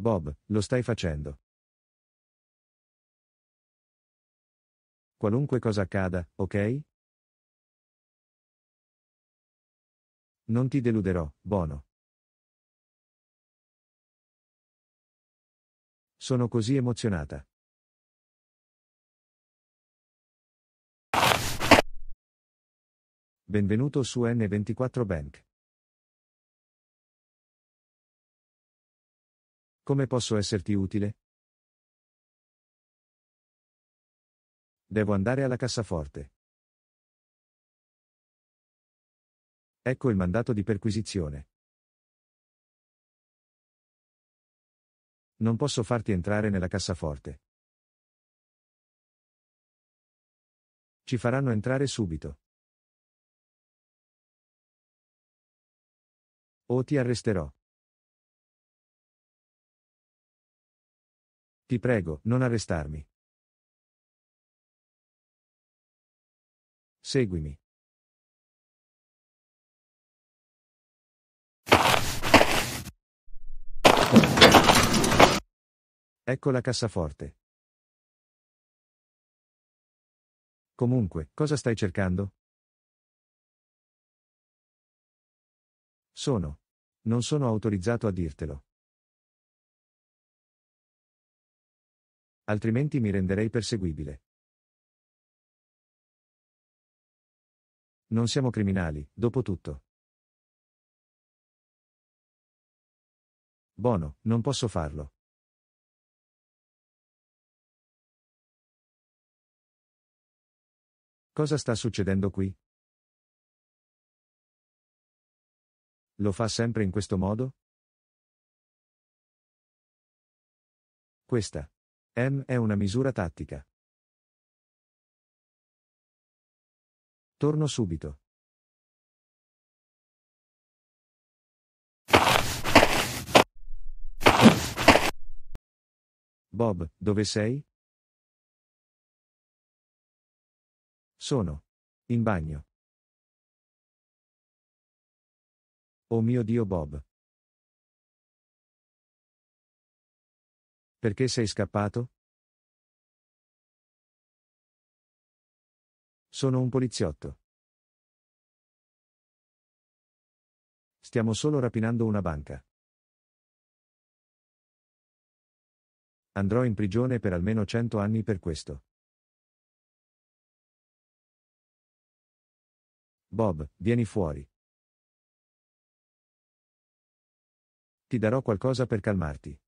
Bob, lo stai facendo. Qualunque cosa accada, ok? Non ti deluderò, Bono. Sono così emozionata. Benvenuto su N24 Bank. Come posso esserti utile? Devo andare alla cassaforte. Ecco il mandato di perquisizione. Non posso farti entrare nella cassaforte. Ci faranno entrare subito. O ti arresterò. Ti prego, non arrestarmi. Seguimi. Ecco la cassaforte. Comunque, cosa stai cercando? Sono. Non sono autorizzato a dirtelo. altrimenti mi renderei perseguibile. Non siamo criminali, dopo tutto. Bono, non posso farlo. Cosa sta succedendo qui? Lo fa sempre in questo modo? Questa. M è una misura tattica. Torno subito. Bob, dove sei? Sono. In bagno. Oh mio Dio Bob. Perché sei scappato? Sono un poliziotto. Stiamo solo rapinando una banca. Andrò in prigione per almeno cento anni per questo. Bob, vieni fuori. Ti darò qualcosa per calmarti.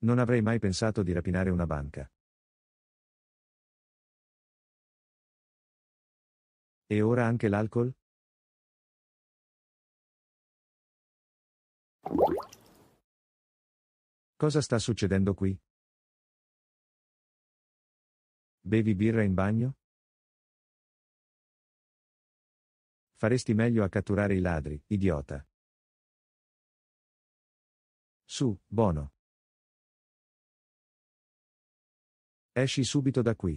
Non avrei mai pensato di rapinare una banca. E ora anche l'alcol? Cosa sta succedendo qui? Bevi birra in bagno? Faresti meglio a catturare i ladri, idiota. Su, Bono. Esci subito da qui.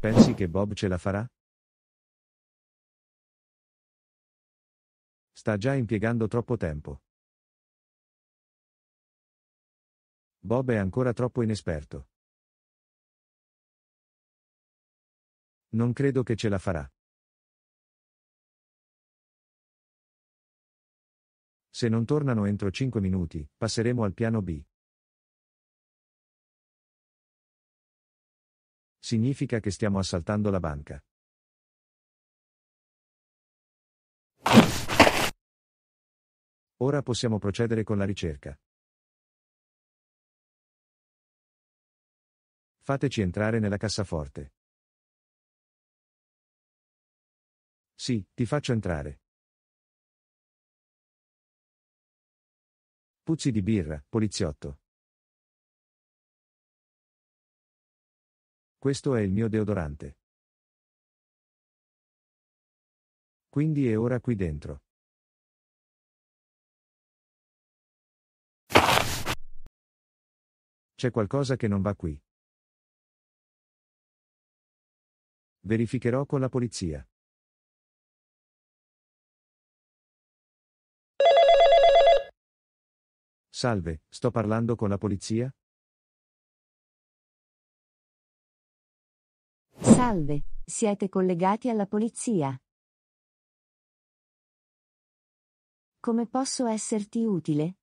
Pensi che Bob ce la farà? Sta già impiegando troppo tempo. Bob è ancora troppo inesperto. Non credo che ce la farà. Se non tornano entro 5 minuti, passeremo al piano B. Significa che stiamo assaltando la banca. Ora possiamo procedere con la ricerca. Fateci entrare nella cassaforte. Sì, ti faccio entrare. Puzzi di birra, poliziotto. Questo è il mio deodorante. Quindi è ora qui dentro. C'è qualcosa che non va qui. Verificherò con la polizia. Salve, sto parlando con la polizia? Salve, siete collegati alla polizia. Come posso esserti utile?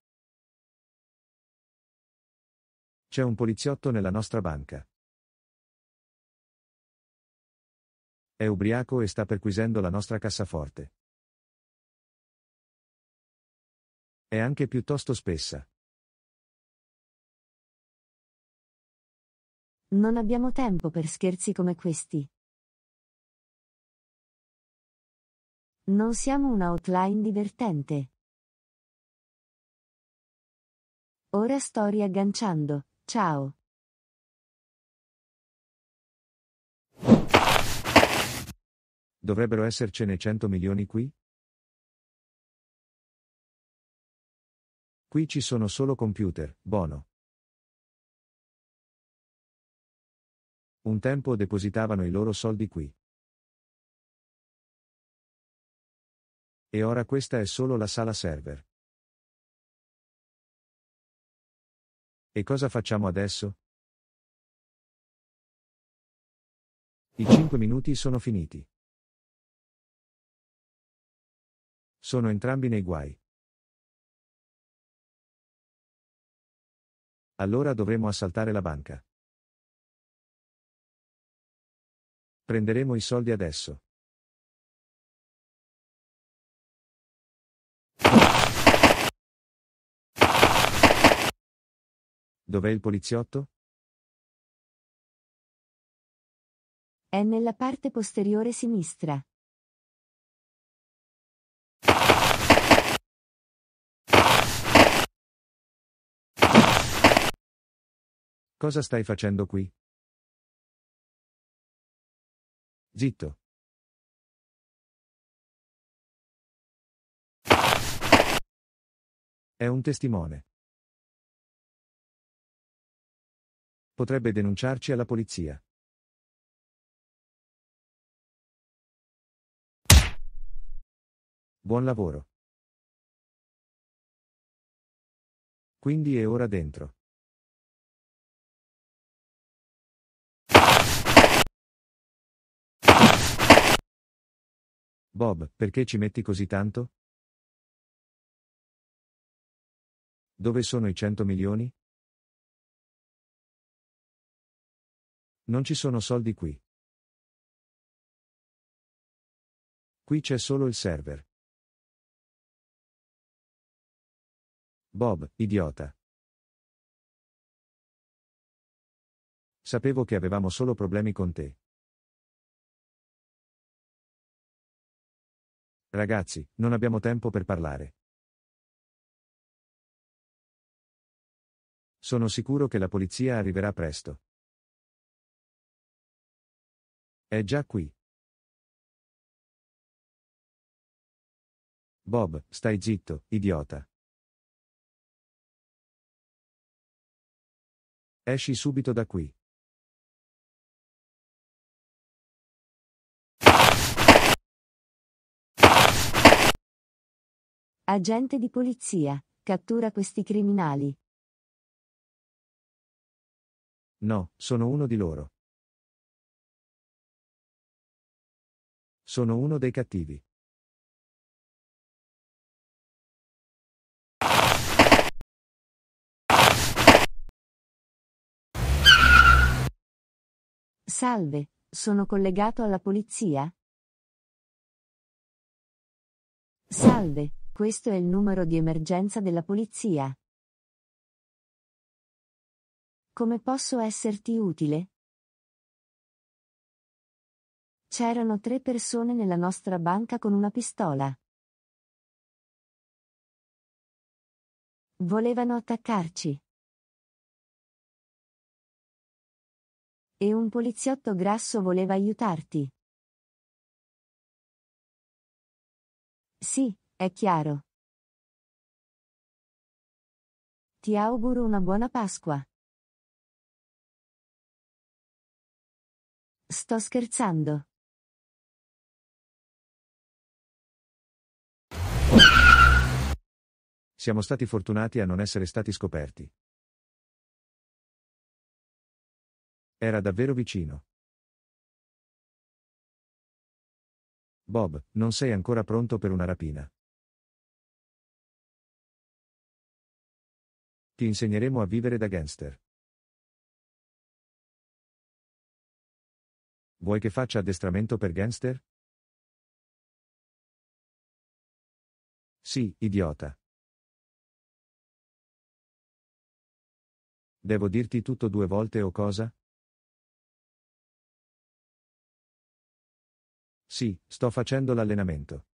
C'è un poliziotto nella nostra banca. È ubriaco e sta perquisendo la nostra cassaforte. È anche piuttosto spessa. Non abbiamo tempo per scherzi come questi. Non siamo un outline divertente. Ora sto riagganciando. Ciao. Dovrebbero essercene 100 milioni qui? Qui ci sono solo computer, Bono. Un tempo depositavano i loro soldi qui. E ora questa è solo la sala server. E cosa facciamo adesso? I 5 minuti sono finiti. Sono entrambi nei guai. Allora dovremo assaltare la banca. Prenderemo i soldi adesso. Dov'è il poliziotto? È nella parte posteriore sinistra. Cosa stai facendo qui? Zitto. È un testimone. Potrebbe denunciarci alla polizia. Buon lavoro. Quindi è ora dentro. Bob, perché ci metti così tanto? Dove sono i 100 milioni? Non ci sono soldi qui. Qui c'è solo il server. Bob, idiota. Sapevo che avevamo solo problemi con te. Ragazzi, non abbiamo tempo per parlare. Sono sicuro che la polizia arriverà presto. È già qui. Bob, stai zitto, idiota. Esci subito da qui. Agente di polizia, cattura questi criminali. No, sono uno di loro. Sono uno dei cattivi. Salve, sono collegato alla polizia? Salve, questo è il numero di emergenza della polizia. Come posso esserti utile? C'erano tre persone nella nostra banca con una pistola. Volevano attaccarci. E un poliziotto grasso voleva aiutarti. Sì, è chiaro. Ti auguro una buona Pasqua. Sto scherzando. Siamo stati fortunati a non essere stati scoperti. Era davvero vicino. Bob, non sei ancora pronto per una rapina. Ti insegneremo a vivere da gangster. Vuoi che faccia addestramento per gangster? Sì, idiota. Devo dirti tutto due volte o cosa? Sì, sto facendo l'allenamento.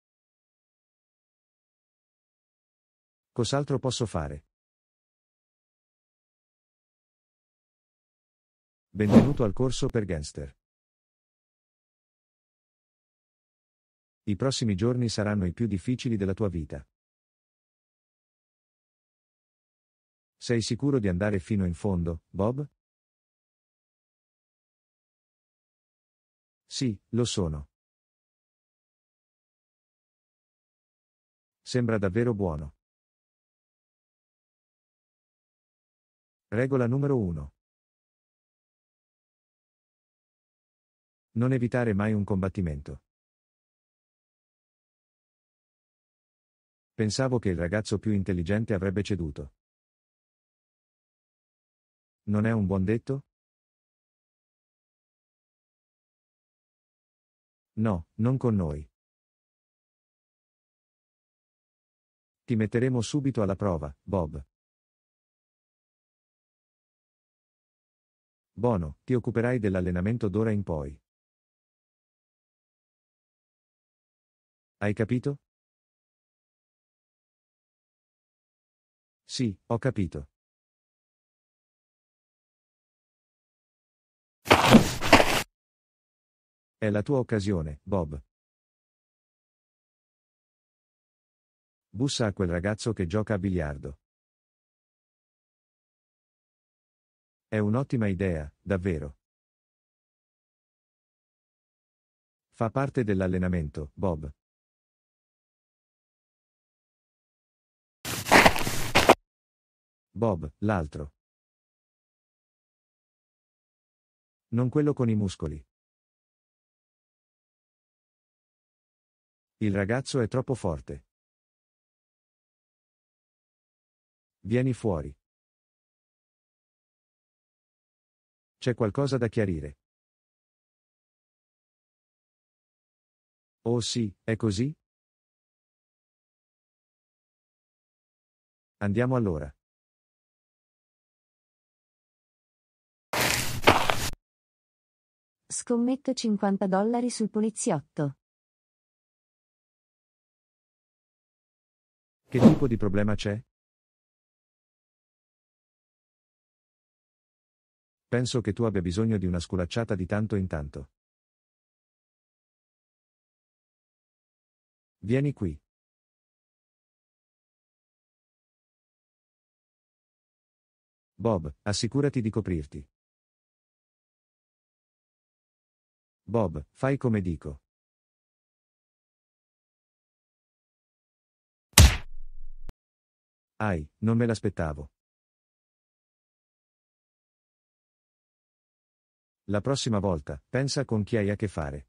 Cos'altro posso fare? Benvenuto al corso per gangster. I prossimi giorni saranno i più difficili della tua vita. Sei sicuro di andare fino in fondo, Bob? Sì, lo sono. Sembra davvero buono. Regola numero 1. Non evitare mai un combattimento. Pensavo che il ragazzo più intelligente avrebbe ceduto. Non è un buon detto? No, non con noi. Ti metteremo subito alla prova, Bob. Bono, ti occuperai dell'allenamento d'ora in poi. Hai capito? Sì, ho capito. È la tua occasione, Bob. Bussa a quel ragazzo che gioca a biliardo. È un'ottima idea, davvero. Fa parte dell'allenamento, Bob. Bob, l'altro. Non quello con i muscoli. Il ragazzo è troppo forte. Vieni fuori. C'è qualcosa da chiarire. Oh sì, è così? Andiamo allora. Scommetto 50 dollari sul poliziotto. Che tipo di problema c'è? Penso che tu abbia bisogno di una sculacciata di tanto in tanto. Vieni qui. Bob, assicurati di coprirti. Bob, fai come dico. Ai, non me l'aspettavo. La prossima volta, pensa con chi hai a che fare.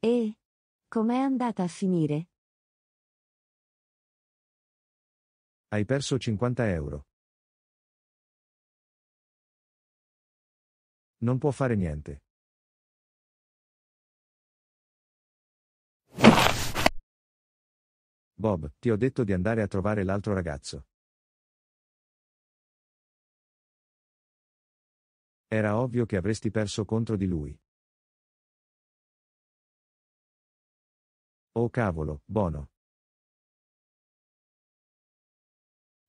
E com'è andata a finire? Hai perso 50 euro. Non può fare niente. Bob, ti ho detto di andare a trovare l'altro ragazzo. Era ovvio che avresti perso contro di lui. Oh cavolo, Bono.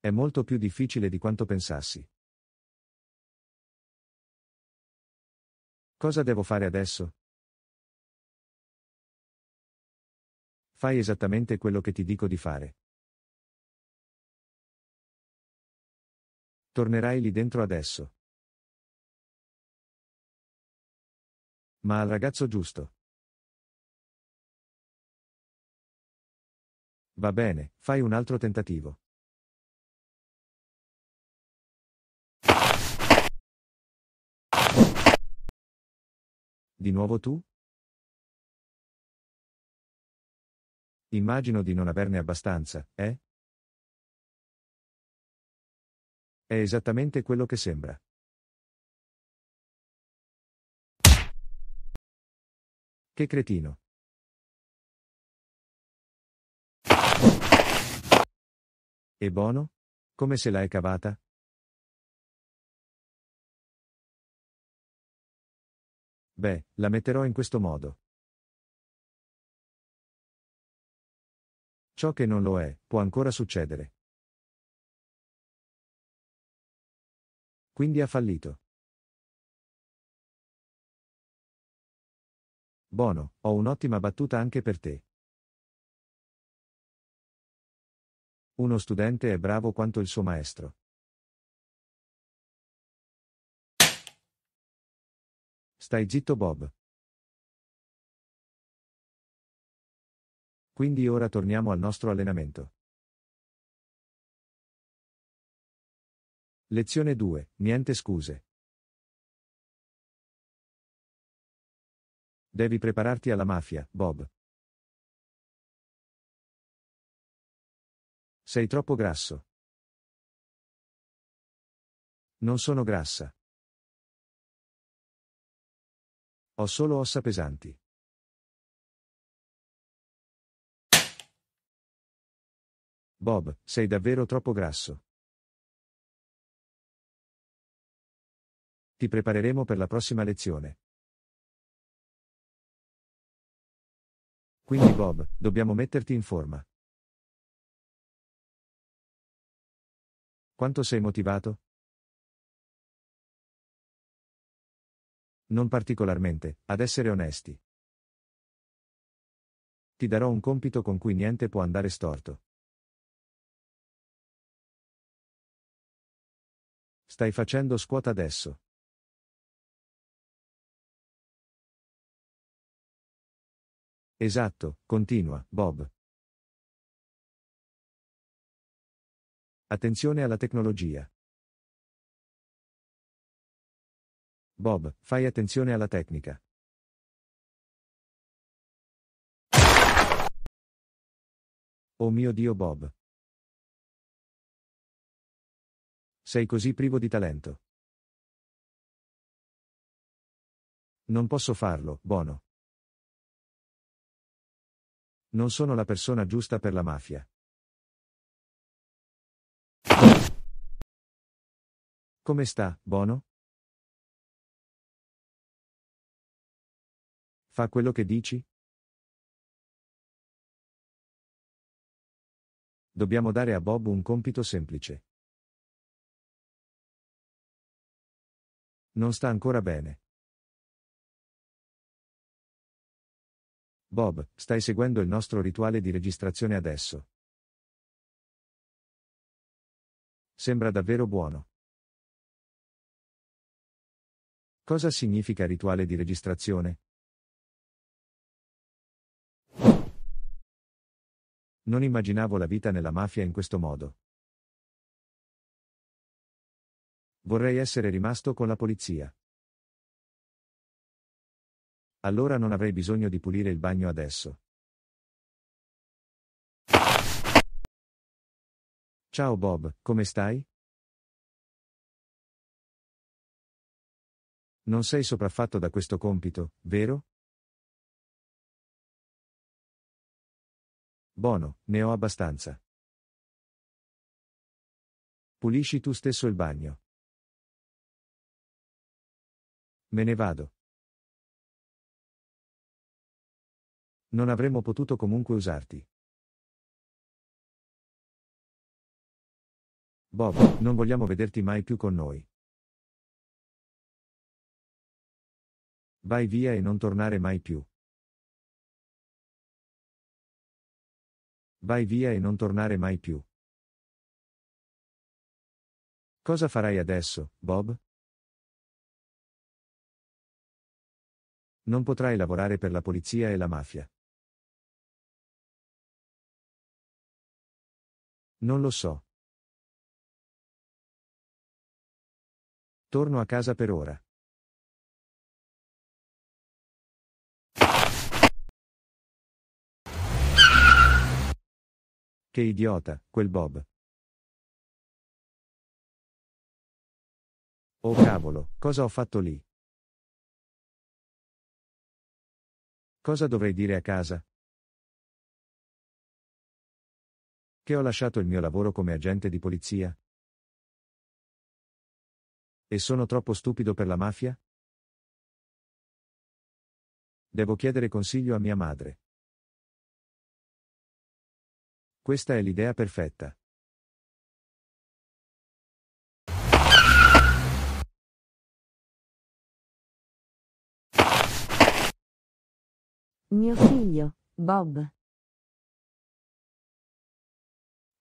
È molto più difficile di quanto pensassi. Cosa devo fare adesso? Fai esattamente quello che ti dico di fare. Tornerai lì dentro adesso. Ma al ragazzo giusto. Va bene, fai un altro tentativo. Di nuovo tu? Immagino di non averne abbastanza, eh? È esattamente quello che sembra. Che cretino. E Bono? Come se l'hai cavata? Beh, la metterò in questo modo. Ciò che non lo è, può ancora succedere. Quindi ha fallito. Bono, ho un'ottima battuta anche per te. Uno studente è bravo quanto il suo maestro. Stai zitto Bob. Quindi ora torniamo al nostro allenamento. Lezione 2. Niente scuse. Devi prepararti alla mafia, Bob. Sei troppo grasso. Non sono grassa. Ho solo ossa pesanti. Bob, sei davvero troppo grasso. Ti prepareremo per la prossima lezione. Quindi Bob, dobbiamo metterti in forma. Quanto sei motivato? Non particolarmente, ad essere onesti. Ti darò un compito con cui niente può andare storto. Stai facendo squat adesso. Esatto, continua, Bob. Attenzione alla tecnologia. Bob, fai attenzione alla tecnica. Oh mio Dio Bob. Sei così privo di talento. Non posso farlo, Bono. Non sono la persona giusta per la mafia. Come sta, Bono? Fa quello che dici? Dobbiamo dare a Bob un compito semplice. Non sta ancora bene. Bob, stai seguendo il nostro rituale di registrazione adesso. Sembra davvero buono. Cosa significa rituale di registrazione? Non immaginavo la vita nella mafia in questo modo. Vorrei essere rimasto con la polizia. Allora non avrei bisogno di pulire il bagno adesso. Ciao Bob, come stai? Non sei sopraffatto da questo compito, vero? Bono, ne ho abbastanza. Pulisci tu stesso il bagno. Me ne vado. Non avremmo potuto comunque usarti. Bob, non vogliamo vederti mai più con noi. Vai via e non tornare mai più. Vai via e non tornare mai più. Cosa farai adesso, Bob? Non potrai lavorare per la polizia e la mafia. Non lo so. Torno a casa per ora. Che idiota, quel Bob. Oh cavolo, cosa ho fatto lì? Cosa dovrei dire a casa? Che ho lasciato il mio lavoro come agente di polizia? E sono troppo stupido per la mafia? Devo chiedere consiglio a mia madre. Questa è l'idea perfetta. Mio figlio, Bob.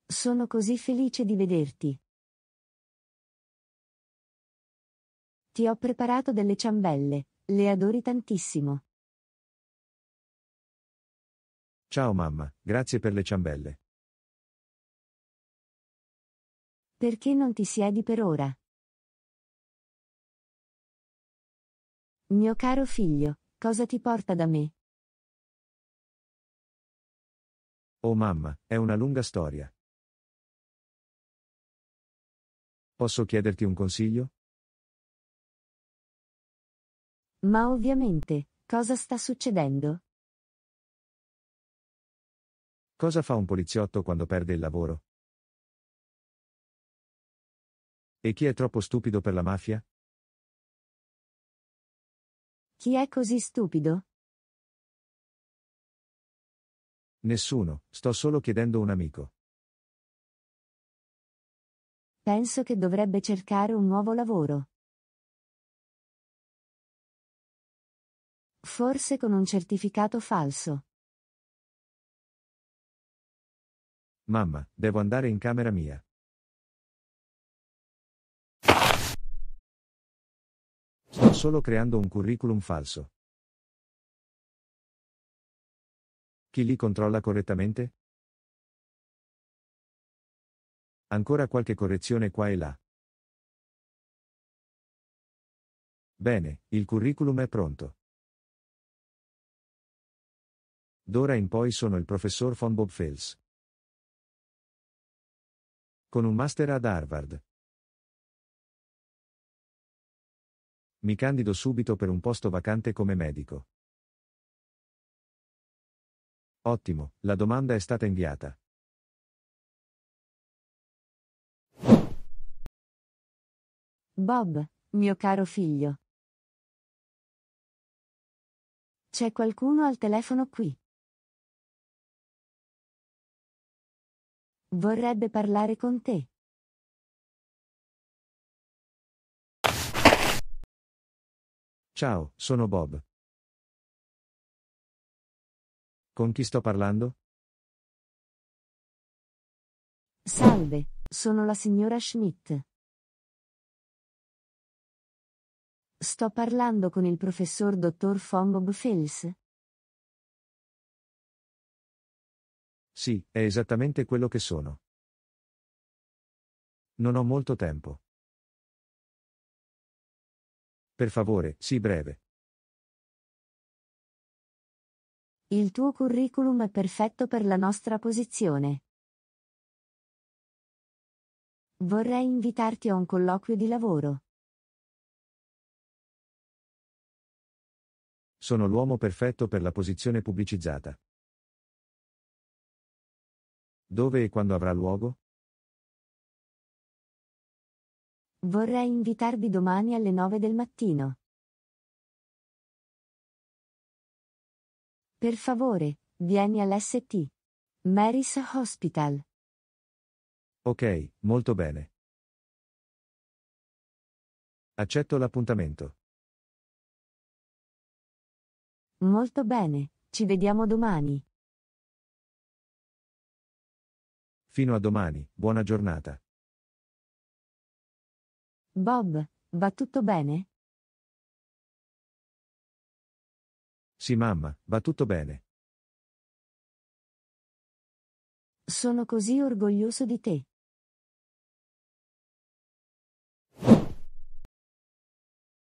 Sono così felice di vederti. Ti ho preparato delle ciambelle, le adori tantissimo. Ciao mamma, grazie per le ciambelle. Perché non ti siedi per ora? Mio caro figlio, cosa ti porta da me? Oh mamma, è una lunga storia. Posso chiederti un consiglio? Ma ovviamente, cosa sta succedendo? Cosa fa un poliziotto quando perde il lavoro? E chi è troppo stupido per la mafia? Chi è così stupido? Nessuno, sto solo chiedendo un amico. Penso che dovrebbe cercare un nuovo lavoro. Forse con un certificato falso. Mamma, devo andare in camera mia. solo creando un curriculum falso. Chi li controlla correttamente? Ancora qualche correzione qua e là. Bene, il curriculum è pronto. D'ora in poi sono il professor von Bob Fels. Con un master ad Harvard, mi candido subito per un posto vacante come medico. Ottimo, la domanda è stata inviata. Bob, mio caro figlio. C'è qualcuno al telefono qui. Vorrebbe parlare con te. Ciao, sono Bob. Con chi sto parlando? Salve, sono la signora Schmidt. Sto parlando con il professor dottor von Bob Fels. Sì, è esattamente quello che sono. Non ho molto tempo. Per favore, sii breve. Il tuo curriculum è perfetto per la nostra posizione. Vorrei invitarti a un colloquio di lavoro. Sono l'uomo perfetto per la posizione pubblicizzata. Dove e quando avrà luogo? Vorrei invitarvi domani alle 9 del mattino. Per favore, vieni all'ST. Mary's Hospital. Ok, molto bene. Accetto l'appuntamento. Molto bene, ci vediamo domani. Fino a domani, buona giornata. Bob, va tutto bene? Sì mamma, va tutto bene. Sono così orgoglioso di te.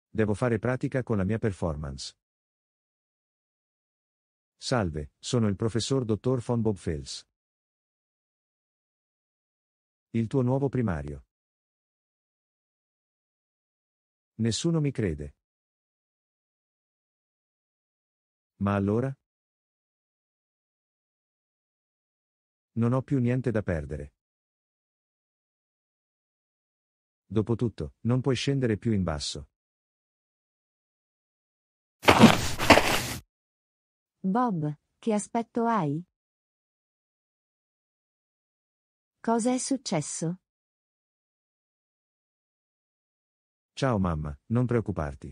Devo fare pratica con la mia performance. Salve, sono il professor dottor von Bobfels. Il tuo nuovo primario. Nessuno mi crede. Ma allora? Non ho più niente da perdere. Dopotutto, non puoi scendere più in basso. Bob, che aspetto hai? Cosa è successo? Ciao mamma, non preoccuparti.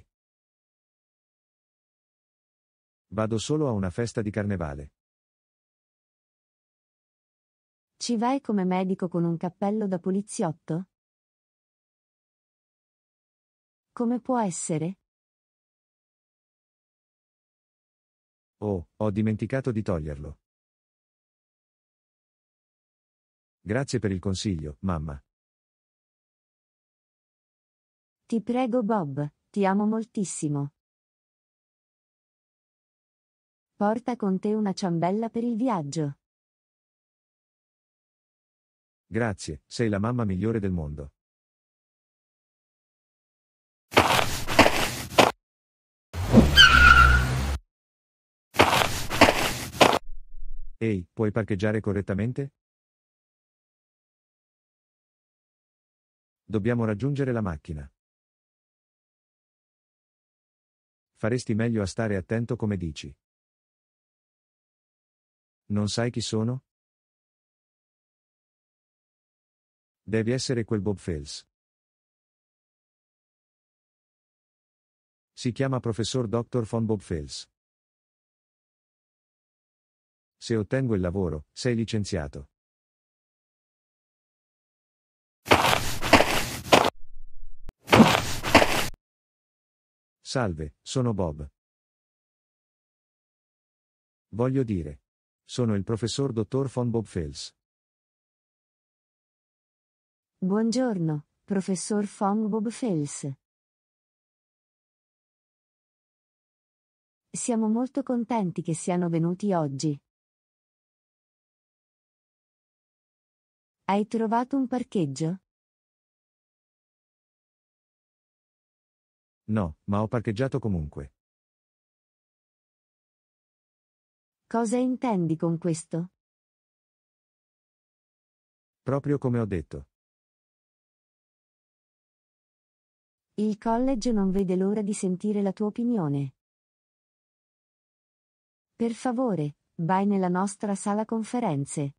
Vado solo a una festa di carnevale. Ci vai come medico con un cappello da poliziotto? Come può essere? Oh, ho dimenticato di toglierlo. Grazie per il consiglio, mamma. Ti prego Bob, ti amo moltissimo. Porta con te una ciambella per il viaggio. Grazie, sei la mamma migliore del mondo. Ehi, puoi parcheggiare correttamente? Dobbiamo raggiungere la macchina. Faresti meglio a stare attento come dici. Non sai chi sono? Devi essere quel Bob Fels. Si chiama professor Dr. von Bob Fels. Se ottengo il lavoro, sei licenziato. Salve, sono Bob. Voglio dire. Sono il professor dottor von Bob Fels. Buongiorno, professor von Bob Fels. Siamo molto contenti che siano venuti oggi. Hai trovato un parcheggio? No, ma ho parcheggiato comunque. Cosa intendi con questo? Proprio come ho detto. Il college non vede l'ora di sentire la tua opinione. Per favore, vai nella nostra sala conferenze.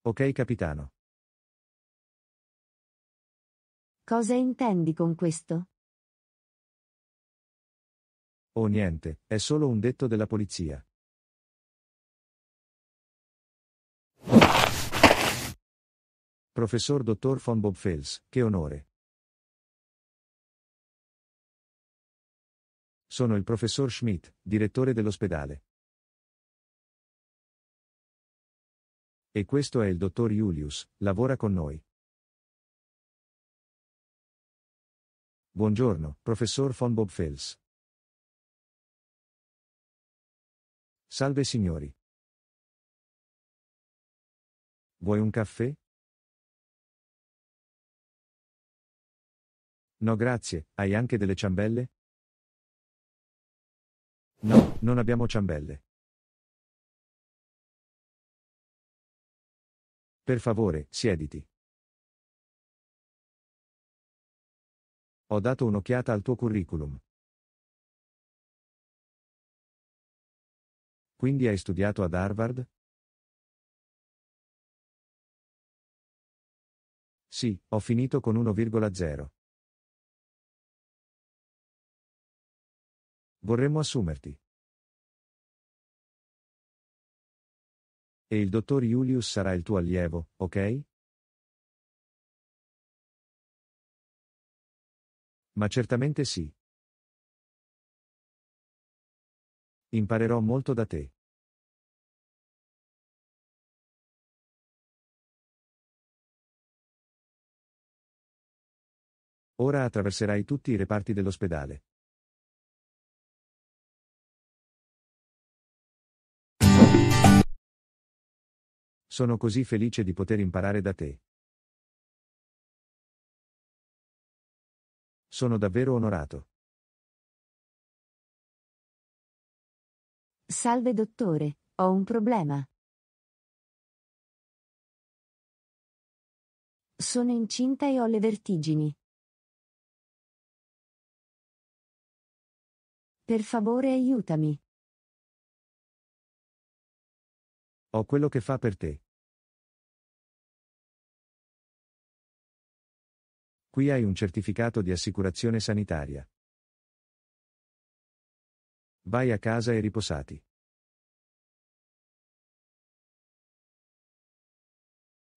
Ok capitano. Cosa intendi con questo? Oh niente, è solo un detto della polizia. Professor Dottor von Bobfels, che onore. Sono il professor Schmidt, direttore dell'ospedale. E questo è il dottor Julius, lavora con noi. Buongiorno, professor von Bobfels. Salve signori. Vuoi un caffè? No grazie, hai anche delle ciambelle? No, non abbiamo ciambelle. Per favore, siediti. Ho dato un'occhiata al tuo curriculum. Quindi hai studiato ad Harvard? Sì, ho finito con 1,0. Vorremmo assumerti. E il dottor Julius sarà il tuo allievo, ok? Ma certamente sì. Imparerò molto da te. Ora attraverserai tutti i reparti dell'ospedale. Sono così felice di poter imparare da te. Sono davvero onorato. Salve dottore, ho un problema. Sono incinta e ho le vertigini. Per favore aiutami. Ho quello che fa per te. Qui hai un certificato di assicurazione sanitaria. Vai a casa e riposati.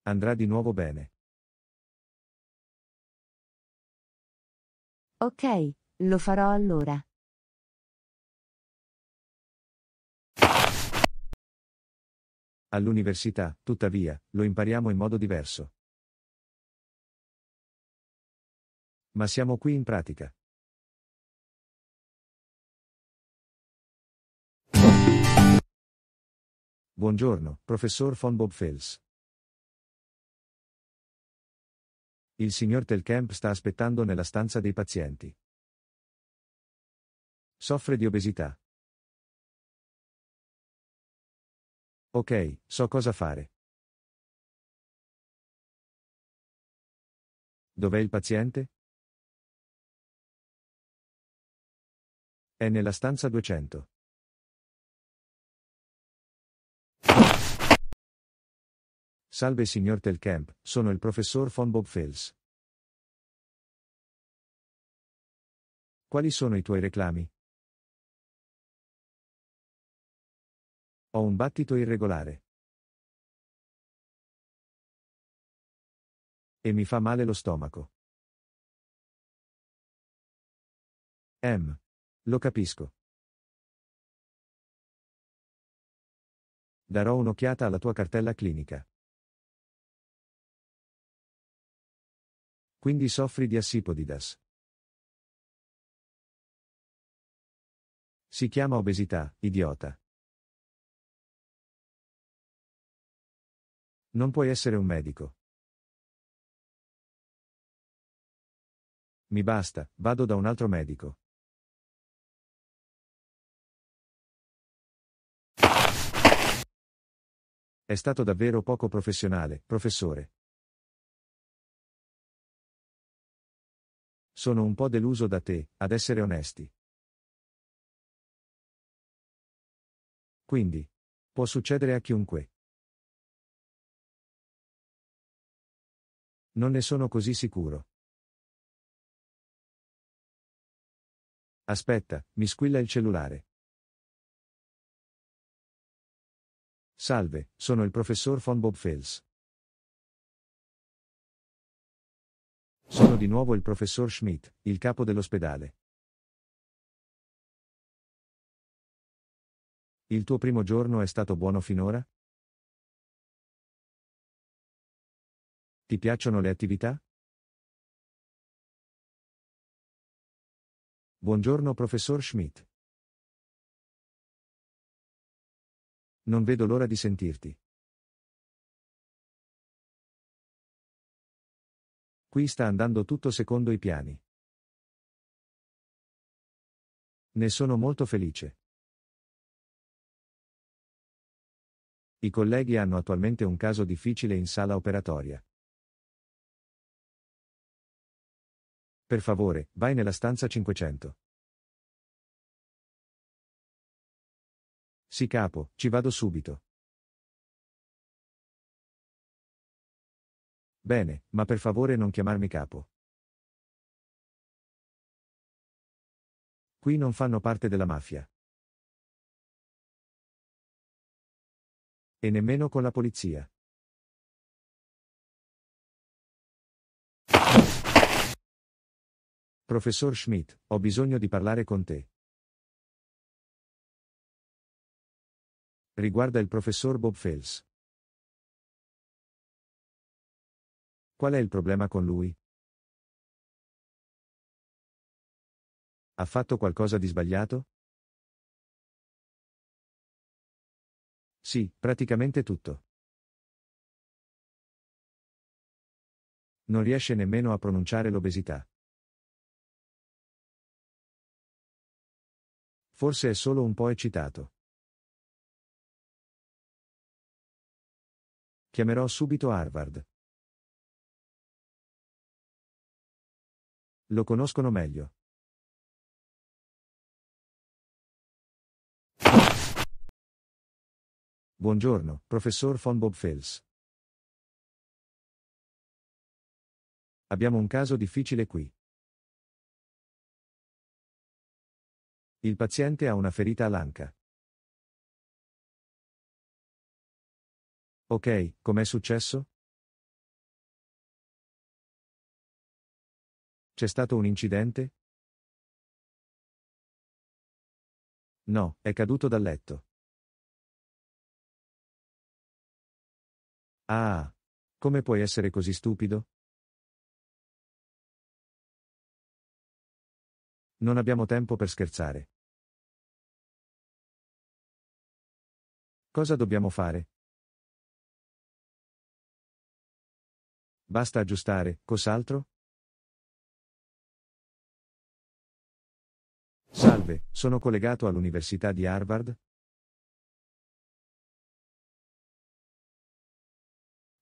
Andrà di nuovo bene. Ok, lo farò allora. All'università, tuttavia, lo impariamo in modo diverso. Ma siamo qui in pratica. Buongiorno, professor von Bobfels. Il signor Telkamp sta aspettando nella stanza dei pazienti. Soffre di obesità. Ok, so cosa fare. Dov'è il paziente? È nella stanza 200. Salve signor Telkamp, sono il professor von Bobfels. Quali sono i tuoi reclami? Ho un battito irregolare. E mi fa male lo stomaco. M. Lo capisco. Darò un'occhiata alla tua cartella clinica. Quindi soffri di assipodidas. Si chiama obesità, idiota. Non puoi essere un medico. Mi basta, vado da un altro medico. È stato davvero poco professionale, professore. Sono un po' deluso da te, ad essere onesti. Quindi, può succedere a chiunque. Non ne sono così sicuro. Aspetta, mi squilla il cellulare. Salve, sono il professor von Bob Fels. Sono di nuovo il professor Schmidt, il capo dell'ospedale. Il tuo primo giorno è stato buono finora? Ti piacciono le attività? Buongiorno professor Schmidt. Non vedo l'ora di sentirti. Qui sta andando tutto secondo i piani. Ne sono molto felice. I colleghi hanno attualmente un caso difficile in sala operatoria. Per favore, vai nella stanza 500. Sì capo, ci vado subito. Bene, ma per favore non chiamarmi capo. Qui non fanno parte della mafia. E nemmeno con la polizia. Professor Schmidt, ho bisogno di parlare con te. riguarda il professor Bob Fels. Qual è il problema con lui? Ha fatto qualcosa di sbagliato? Sì, praticamente tutto. Non riesce nemmeno a pronunciare l'obesità. Forse è solo un po' eccitato. Chiamerò subito Harvard. Lo conoscono meglio. Buongiorno, professor von Bob Fels. Abbiamo un caso difficile qui. Il paziente ha una ferita all'anca. Ok, com'è successo? C'è stato un incidente? No, è caduto dal letto. Ah, come puoi essere così stupido? Non abbiamo tempo per scherzare. Cosa dobbiamo fare? Basta aggiustare, cos'altro? Salve, sono collegato all'Università di Harvard?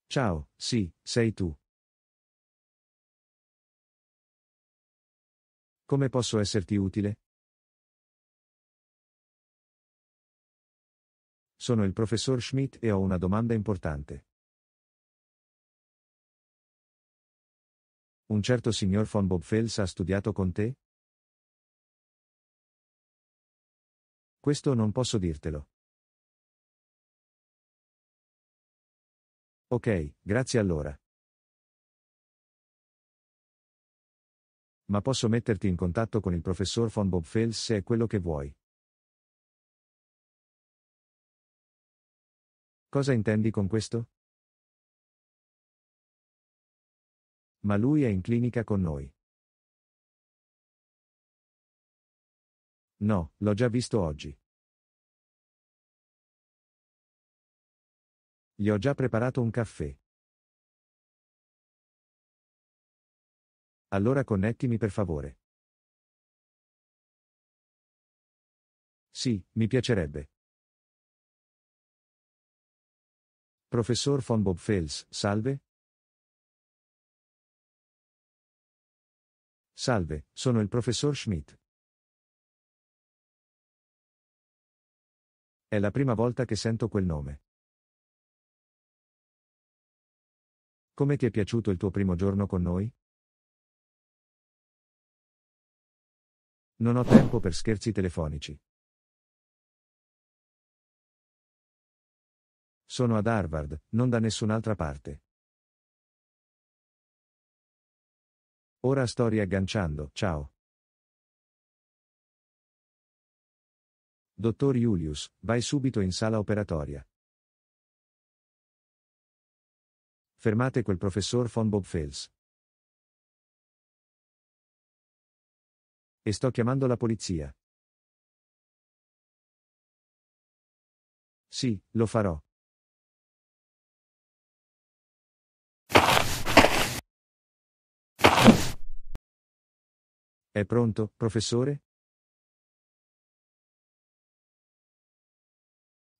Ciao, sì, sei tu. Come posso esserti utile? Sono il professor Schmidt e ho una domanda importante. Un certo signor von Bobfels ha studiato con te? Questo non posso dirtelo. Ok, grazie allora. Ma posso metterti in contatto con il professor von Bobfels se è quello che vuoi. Cosa intendi con questo? Ma lui è in clinica con noi. No, l'ho già visto oggi. Gli ho già preparato un caffè. Allora connettimi per favore. Sì, mi piacerebbe. Professor von Bobfels, salve? Salve, sono il professor Schmidt. È la prima volta che sento quel nome. Come ti è piaciuto il tuo primo giorno con noi? Non ho tempo per scherzi telefonici. Sono ad Harvard, non da nessun'altra parte. Ora sto riagganciando, ciao. Dottor Julius, vai subito in sala operatoria. Fermate quel professor von Bobfels. E sto chiamando la polizia. Sì, lo farò. È pronto, professore?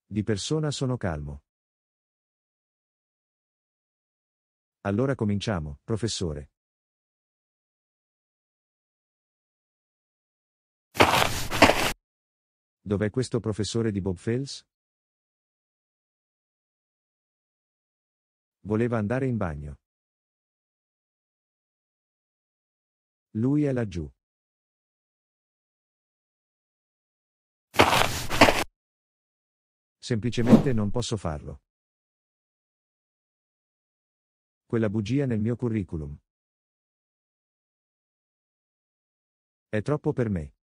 Di persona sono calmo. Allora cominciamo, professore. Dov'è questo professore di Bob Fels? Voleva andare in bagno. Lui è laggiù. semplicemente non posso farlo. Quella bugia nel mio curriculum. È troppo per me.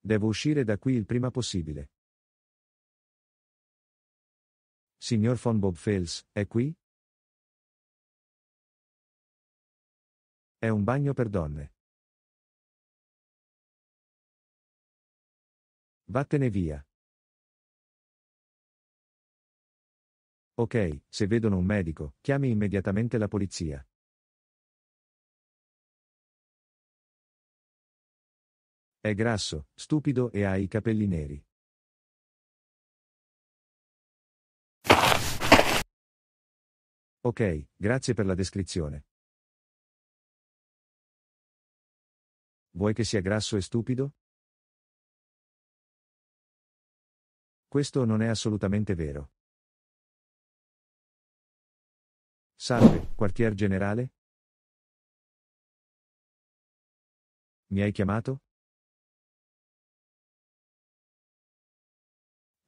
Devo uscire da qui il prima possibile. Signor von Bobfels, è qui? È un bagno per donne. Vattene via. Ok, se vedono un medico, chiami immediatamente la polizia. È grasso, stupido e ha i capelli neri. Ok, grazie per la descrizione. Vuoi che sia grasso e stupido? Questo non è assolutamente vero. Salve, quartier generale? Mi hai chiamato?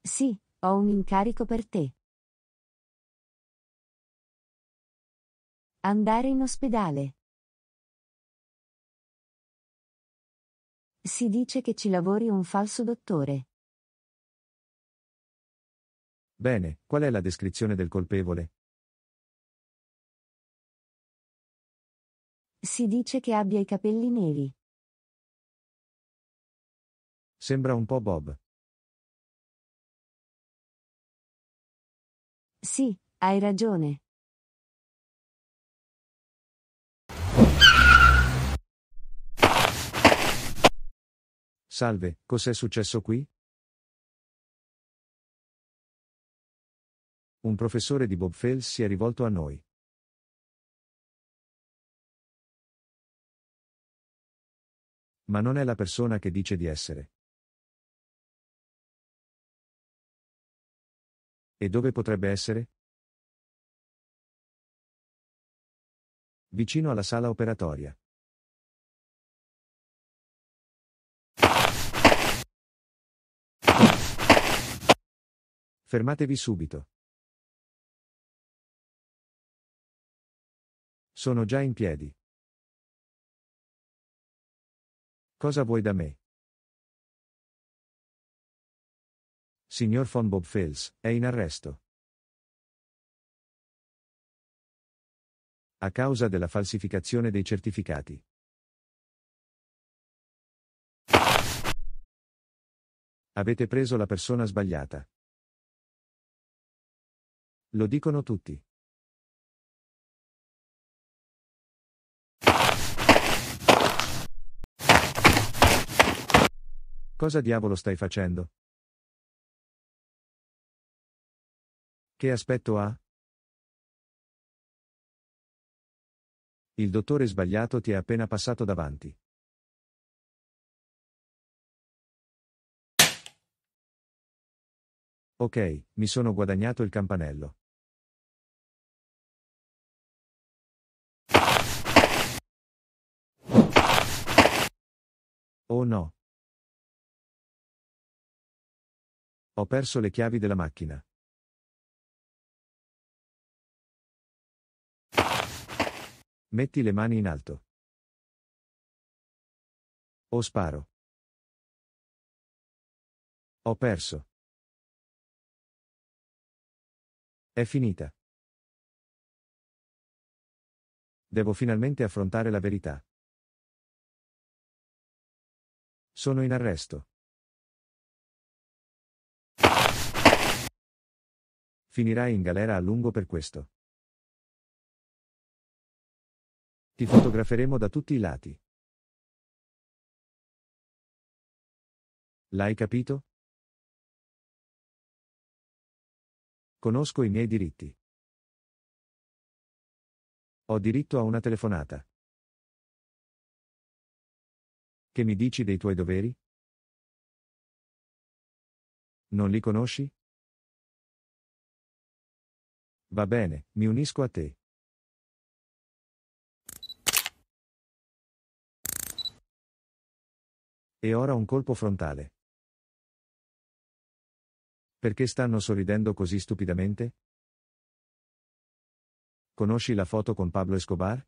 Sì, ho un incarico per te. Andare in ospedale. Si dice che ci lavori un falso dottore. Bene, qual è la descrizione del colpevole? Si dice che abbia i capelli neri. Sembra un po' Bob. Sì, hai ragione. Salve, cos'è successo qui? un professore di Bob Fell si è rivolto a noi. Ma non è la persona che dice di essere. E dove potrebbe essere? Vicino alla sala operatoria. Fermatevi subito. Sono già in piedi. Cosa vuoi da me? Signor von Bob Fels, è in arresto. A causa della falsificazione dei certificati. Avete preso la persona sbagliata. Lo dicono tutti. Cosa diavolo stai facendo? Che aspetto ha? Il dottore sbagliato ti è appena passato davanti. Ok, mi sono guadagnato il campanello. Oh no. Ho perso le chiavi della macchina. Metti le mani in alto. O sparo. Ho perso. È finita. Devo finalmente affrontare la verità. Sono in arresto. finirai in galera a lungo per questo. Ti fotograferemo da tutti i lati. L'hai capito? Conosco i miei diritti. Ho diritto a una telefonata. Che mi dici dei tuoi doveri? Non li conosci? Va bene, mi unisco a te. E ora un colpo frontale. Perché stanno sorridendo così stupidamente? Conosci la foto con Pablo Escobar?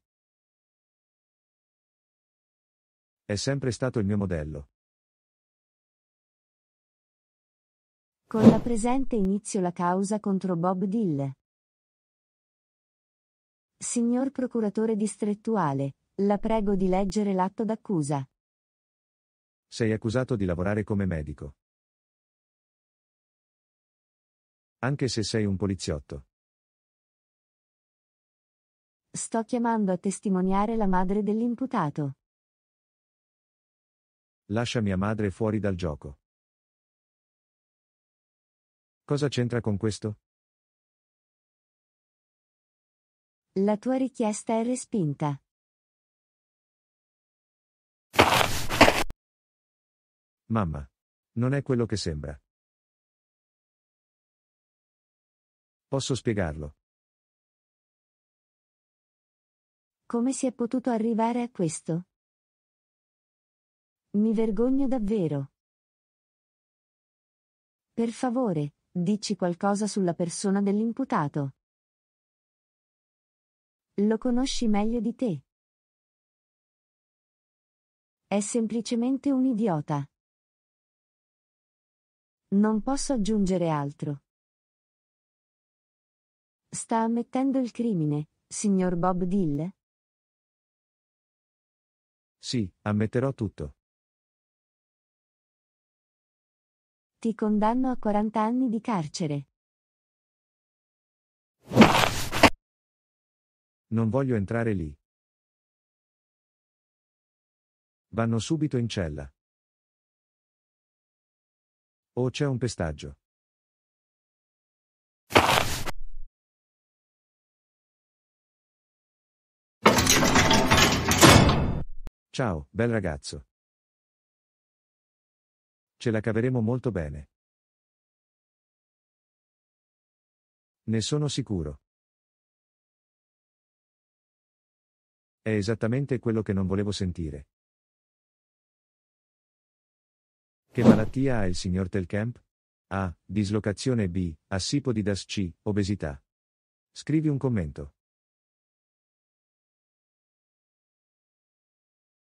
È sempre stato il mio modello. Con la presente inizio la causa contro Bob Dill. Signor Procuratore distrettuale, la prego di leggere l'atto d'accusa. Sei accusato di lavorare come medico. Anche se sei un poliziotto. Sto chiamando a testimoniare la madre dell'imputato. Lascia mia madre fuori dal gioco. Cosa c'entra con questo? La tua richiesta è respinta. Mamma. Non è quello che sembra. Posso spiegarlo. Come si è potuto arrivare a questo? Mi vergogno davvero. Per favore, dici qualcosa sulla persona dell'imputato. Lo conosci meglio di te. È semplicemente un idiota. Non posso aggiungere altro. Sta ammettendo il crimine, signor Bob Dill? Sì, ammetterò tutto. Ti condanno a 40 anni di carcere. Non voglio entrare lì. Vanno subito in cella. Oh, c'è un pestaggio. Ciao, bel ragazzo. Ce la caveremo molto bene. Ne sono sicuro. È esattamente quello che non volevo sentire. Che malattia ha il signor Telkamp? A. Dislocazione B. Assipodidas C. Obesità. Scrivi un commento.